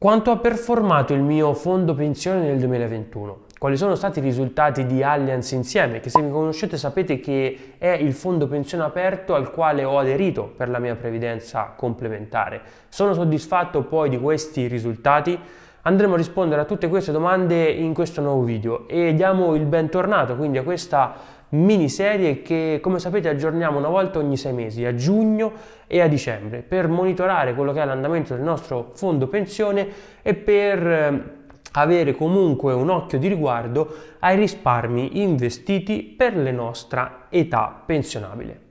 Quanto ha performato il mio fondo pensione nel 2021? Quali sono stati i risultati di Allianz Insieme? Che se mi conoscete sapete che è il fondo pensione aperto al quale ho aderito per la mia previdenza complementare. Sono soddisfatto poi di questi risultati? Andremo a rispondere a tutte queste domande in questo nuovo video e diamo il bentornato quindi a questa miniserie che come sapete aggiorniamo una volta ogni sei mesi, a giugno e a dicembre, per monitorare quello che è l'andamento del nostro fondo pensione e per eh, avere comunque un occhio di riguardo ai risparmi investiti per la nostra età pensionabile.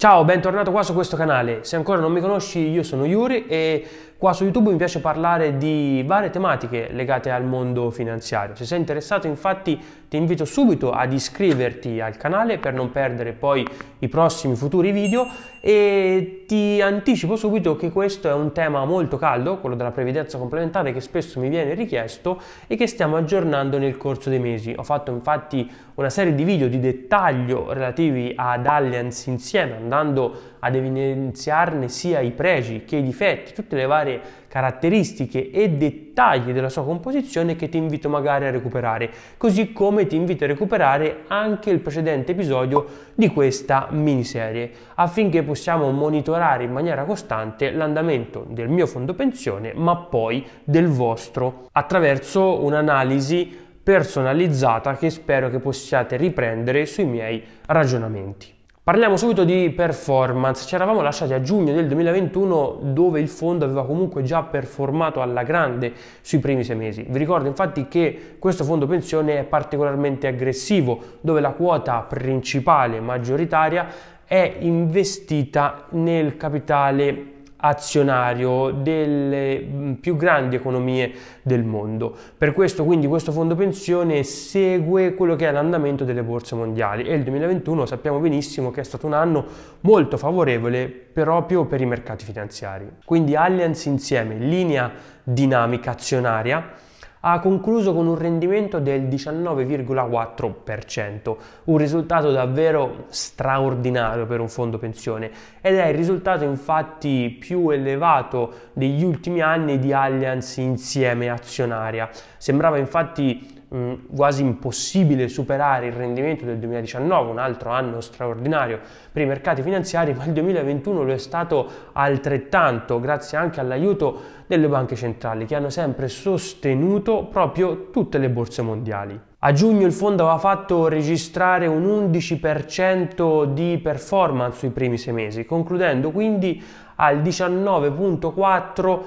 Ciao, bentornato qua su questo canale. Se ancora non mi conosci, io sono Yuri e Qua su YouTube mi piace parlare di varie tematiche legate al mondo finanziario. Se sei interessato infatti ti invito subito ad iscriverti al canale per non perdere poi i prossimi futuri video e ti anticipo subito che questo è un tema molto caldo, quello della previdenza complementare che spesso mi viene richiesto e che stiamo aggiornando nel corso dei mesi. Ho fatto infatti una serie di video di dettaglio relativi ad Allianz insieme andando ad evidenziarne sia i pregi che i difetti, tutte le varie caratteristiche e dettagli della sua composizione che ti invito magari a recuperare, così come ti invito a recuperare anche il precedente episodio di questa miniserie, affinché possiamo monitorare in maniera costante l'andamento del mio fondo pensione, ma poi del vostro, attraverso un'analisi personalizzata che spero che possiate riprendere sui miei ragionamenti. Parliamo subito di performance, ci eravamo lasciati a giugno del 2021 dove il fondo aveva comunque già performato alla grande sui primi sei mesi. Vi ricordo infatti che questo fondo pensione è particolarmente aggressivo dove la quota principale maggioritaria è investita nel capitale azionario delle mm, più grandi economie del mondo. Per questo quindi questo fondo pensione segue quello che è l'andamento delle borse mondiali e il 2021 sappiamo benissimo che è stato un anno molto favorevole proprio per i mercati finanziari. Quindi Allianz insieme linea dinamica azionaria ha concluso con un rendimento del 19,4%, un risultato davvero straordinario per un fondo pensione ed è il risultato infatti più elevato degli ultimi anni di Allianz insieme azionaria. Sembrava infatti Mh, quasi impossibile superare il rendimento del 2019, un altro anno straordinario per i mercati finanziari, ma il 2021 lo è stato altrettanto, grazie anche all'aiuto delle banche centrali che hanno sempre sostenuto proprio tutte le borse mondiali. A giugno il fondo aveva fatto registrare un 11% di performance sui primi sei mesi, concludendo quindi al 19.4%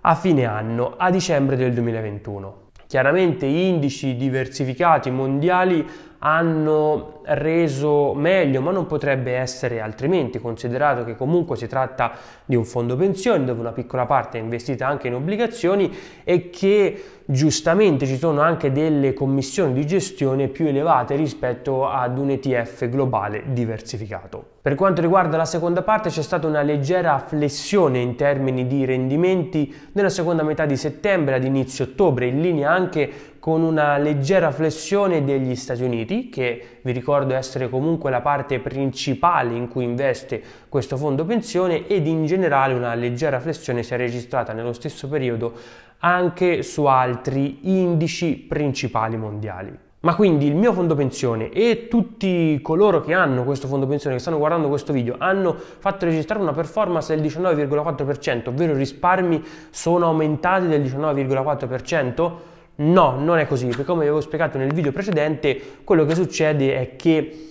a fine anno, a dicembre del 2021. Chiaramente indici diversificati mondiali hanno reso meglio, ma non potrebbe essere altrimenti, considerato che comunque si tratta di un fondo pensioni dove una piccola parte è investita anche in obbligazioni e che giustamente ci sono anche delle commissioni di gestione più elevate rispetto ad un ETF globale diversificato. Per quanto riguarda la seconda parte c'è stata una leggera flessione in termini di rendimenti nella seconda metà di settembre ad inizio ottobre in linea anche con una leggera flessione degli Stati Uniti, che vi ricordo essere comunque la parte principale in cui investe questo fondo pensione, ed in generale una leggera flessione si è registrata nello stesso periodo anche su altri indici principali mondiali. Ma quindi il mio fondo pensione e tutti coloro che hanno questo fondo pensione, che stanno guardando questo video, hanno fatto registrare una performance del 19,4%, ovvero i risparmi sono aumentati del 19,4%? No, non è così, perché come vi avevo spiegato nel video precedente, quello che succede è che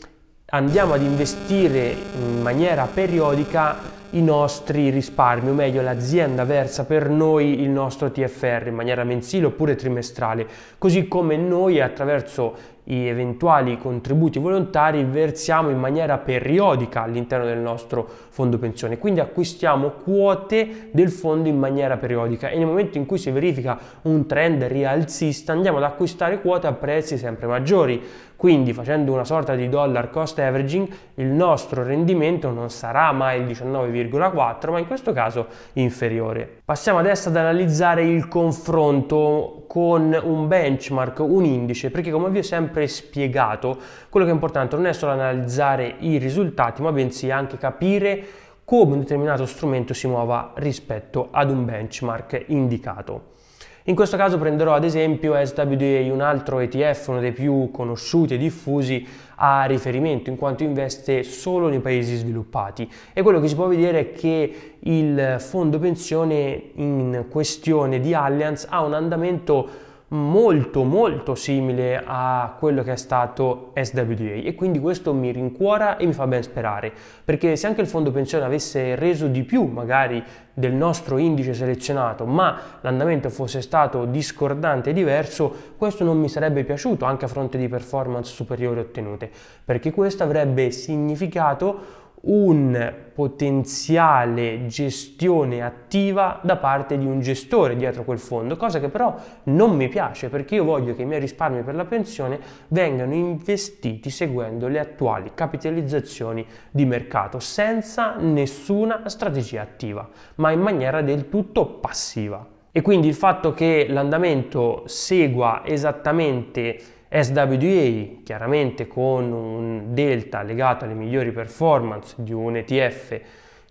andiamo ad investire in maniera periodica i nostri risparmi, o meglio l'azienda versa per noi il nostro TFR in maniera mensile oppure trimestrale, così come noi attraverso i eventuali contributi volontari versiamo in maniera periodica all'interno del nostro fondo pensione. Quindi acquistiamo quote del fondo in maniera periodica e nel momento in cui si verifica un trend rialzista andiamo ad acquistare quote a prezzi sempre maggiori. Quindi facendo una sorta di dollar cost averaging il nostro rendimento non sarà mai il 19,4 ma in questo caso inferiore. Passiamo adesso ad analizzare il confronto con un benchmark, un indice, perché come vi ho sempre sempre spiegato, quello che è importante non è solo analizzare i risultati, ma bensì anche capire come un determinato strumento si muova rispetto ad un benchmark indicato. In questo caso prenderò ad esempio SWDA, un altro ETF, uno dei più conosciuti e diffusi a riferimento, in quanto investe solo nei paesi sviluppati. E quello che si può vedere è che il fondo pensione in questione di Allianz ha un andamento molto molto simile a quello che è stato SWDA e quindi questo mi rincuora e mi fa ben sperare perché se anche il fondo pensione avesse reso di più magari del nostro indice selezionato ma l'andamento fosse stato discordante e diverso questo non mi sarebbe piaciuto anche a fronte di performance superiori ottenute perché questo avrebbe significato un potenziale gestione attiva da parte di un gestore dietro quel fondo, cosa che però non mi piace perché io voglio che i miei risparmi per la pensione vengano investiti seguendo le attuali capitalizzazioni di mercato senza nessuna strategia attiva, ma in maniera del tutto passiva. E quindi il fatto che l'andamento segua esattamente SWA chiaramente con un delta legato alle migliori performance di un ETF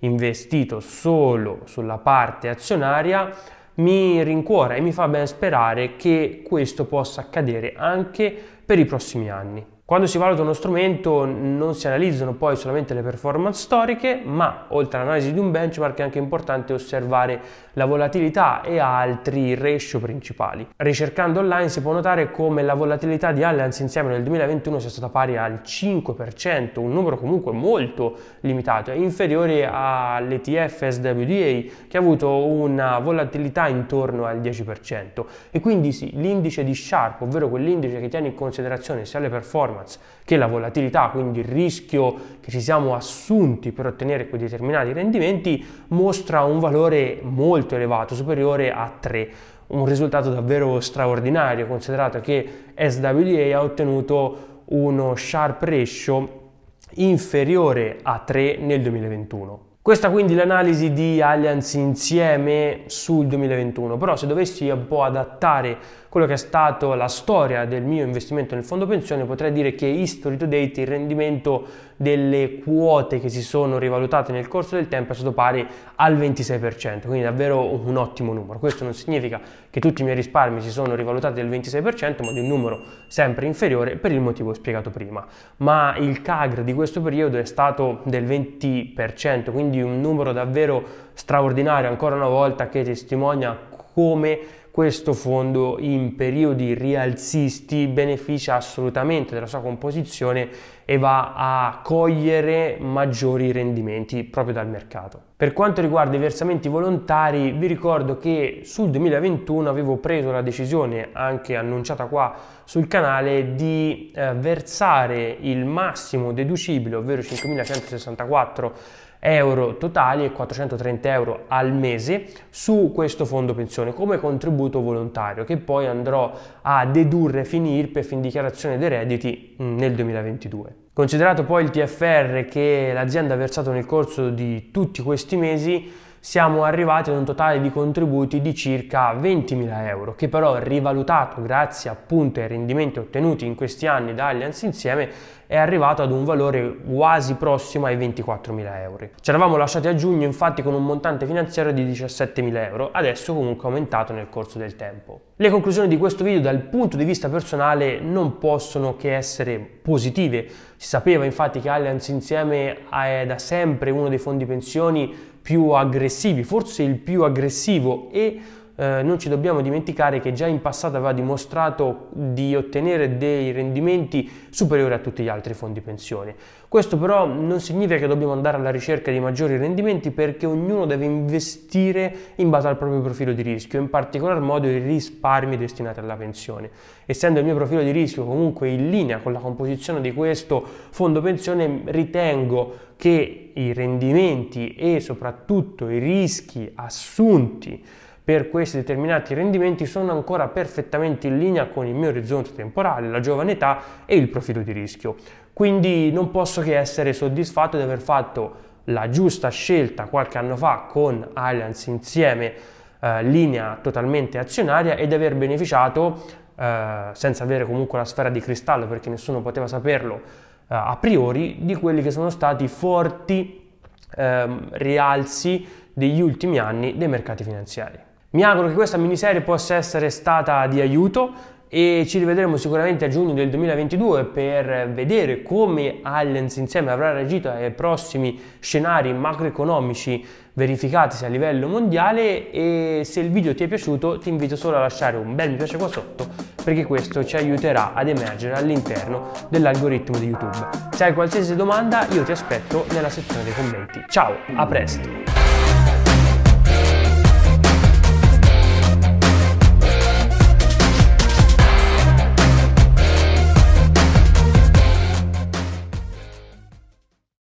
investito solo sulla parte azionaria mi rincuora e mi fa ben sperare che questo possa accadere anche per i prossimi anni. Quando si valuta uno strumento non si analizzano poi solamente le performance storiche, ma oltre all'analisi di un benchmark è anche importante osservare la volatilità e altri ratio principali. Ricercando online si può notare come la volatilità di Allianz insieme nel 2021 sia stata pari al 5%, un numero comunque molto limitato, inferiore all'ETF SWDA che ha avuto una volatilità intorno al 10%. E quindi sì, l'indice di Sharp, ovvero quell'indice che tiene in considerazione sia le performance performance, che la volatilità, quindi il rischio che ci siamo assunti per ottenere quei determinati rendimenti, mostra un valore molto elevato, superiore a 3 un risultato davvero straordinario considerato che SWA ha ottenuto uno sharp ratio inferiore a 3 nel 2021. Questa quindi l'analisi di Allianz insieme sul 2021, però se dovessi un po' adattare quello che è stato la storia del mio investimento nel fondo pensione, potrei dire che history to date il rendimento delle quote che si sono rivalutate nel corso del tempo è stato pari al 26%, quindi davvero un ottimo numero. Questo non significa che tutti i miei risparmi si sono rivalutati del 26%, ma di un numero sempre inferiore per il motivo spiegato prima. Ma il CAGR di questo periodo è stato del 20%, quindi quindi un numero davvero straordinario ancora una volta che testimonia come questo fondo in periodi rialzisti beneficia assolutamente della sua composizione e va a cogliere maggiori rendimenti proprio dal mercato. Per quanto riguarda i versamenti volontari, vi ricordo che sul 2021 avevo preso la decisione, anche annunciata qua sul canale, di eh, versare il massimo deducibile, ovvero 5164 euro totali e 430 euro al mese su questo fondo pensione come contributo volontario che poi andrò a dedurre fin IRP e fin dichiarazione dei redditi mm, nel 2022. Considerato poi il TFR che l'azienda ha versato nel corso di tutti questi mesi, siamo arrivati ad un totale di contributi di circa 20.000 euro, che però rivalutato grazie appunto ai rendimenti ottenuti in questi anni da Allianz insieme è arrivato ad un valore quasi prossimo ai 24.000 euro. Ci eravamo lasciati a giugno infatti con un montante finanziario di 17.000 euro, adesso comunque aumentato nel corso del tempo. Le conclusioni di questo video dal punto di vista personale non possono che essere positive. Si sapeva infatti che Allianz insieme è da sempre uno dei fondi pensioni più aggressivi, forse il più aggressivo e eh, non ci dobbiamo dimenticare che già in passato aveva dimostrato di ottenere dei rendimenti superiori a tutti gli altri fondi pensione. Questo però non significa che dobbiamo andare alla ricerca di maggiori rendimenti perché ognuno deve investire in base al proprio profilo di rischio, in particolar modo i risparmi destinati alla pensione. Essendo il mio profilo di rischio comunque in linea con la composizione di questo fondo pensione, ritengo che i rendimenti e soprattutto i rischi assunti per questi determinati rendimenti sono ancora perfettamente in linea con il mio orizzonte temporale, la giovane età e il profilo di rischio. Quindi non posso che essere soddisfatto di aver fatto la giusta scelta qualche anno fa con Allianz insieme eh, linea totalmente azionaria ed aver beneficiato eh, senza avere comunque la sfera di cristallo perché nessuno poteva saperlo eh, a priori di quelli che sono stati forti ehm, rialzi degli ultimi anni dei mercati finanziari. Mi auguro che questa miniserie possa essere stata di aiuto e ci rivedremo sicuramente a giugno del 2022 per vedere come Allianz insieme avrà reagito ai prossimi scenari macroeconomici verificatisi a livello mondiale e se il video ti è piaciuto ti invito solo a lasciare un bel mi piace qua sotto perché questo ci aiuterà ad emergere all'interno dell'algoritmo di YouTube. Se hai qualsiasi domanda io ti aspetto nella sezione dei commenti. Ciao, a presto!